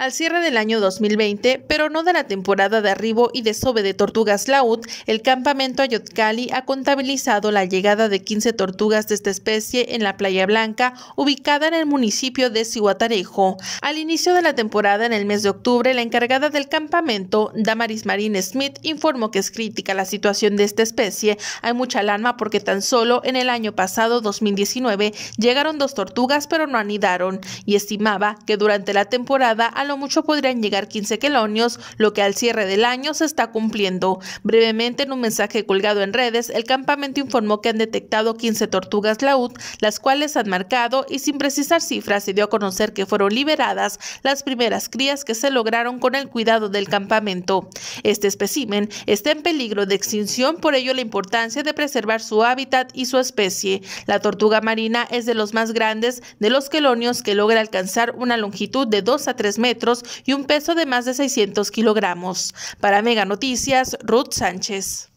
al cierre del año 2020, pero no de la temporada de arribo y desove de tortugas laúd, el campamento Ayotcali ha contabilizado la llegada de 15 tortugas de esta especie en la Playa Blanca, ubicada en el municipio de Cihuatarejo. Al inicio de la temporada, en el mes de octubre, la encargada del campamento, Damaris Marín Smith, informó que es crítica la situación de esta especie. Hay mucha alarma porque tan solo en el año pasado, 2019, llegaron dos tortugas pero no anidaron y estimaba que durante la temporada mucho podrían llegar 15 quelonios, lo que al cierre del año se está cumpliendo. Brevemente, en un mensaje colgado en redes, el campamento informó que han detectado 15 tortugas laúd, las cuales han marcado y sin precisar cifras se dio a conocer que fueron liberadas las primeras crías que se lograron con el cuidado del campamento. Este espécimen está en peligro de extinción, por ello la importancia de preservar su hábitat y su especie. La tortuga marina es de los más grandes de los quelonios que logra alcanzar una longitud de 2 a 3 metros y un peso de más de 600 kilogramos. Para Mega Noticias, Ruth Sánchez.